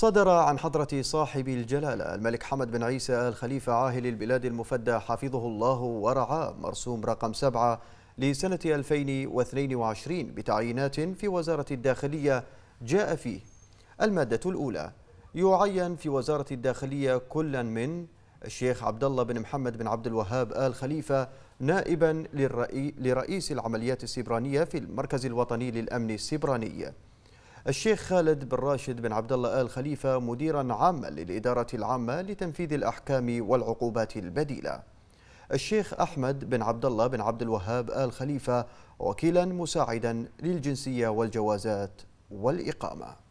صدر عن حضرة صاحب الجلالة الملك حمد بن عيسى آل خليفة عاهل البلاد المفدى حفظه الله ورعاه مرسوم رقم سبعة لسنة 2022 بتعيينات في وزارة الداخلية جاء فيه المادة الأولى يعين في وزارة الداخلية كلا من الشيخ عبد الله بن محمد بن عبد الوهاب آل خليفة نائبا لرئيس العمليات السبرانية في المركز الوطني للأمن السبراني الشيخ خالد بن راشد بن عبد الله آل خليفة مديرا عاما للإدارة العامة لتنفيذ الأحكام والعقوبات البديلة الشيخ أحمد بن عبد الله بن عبد الوهاب آل خليفة وكيلا مساعدا للجنسية والجوازات والإقامة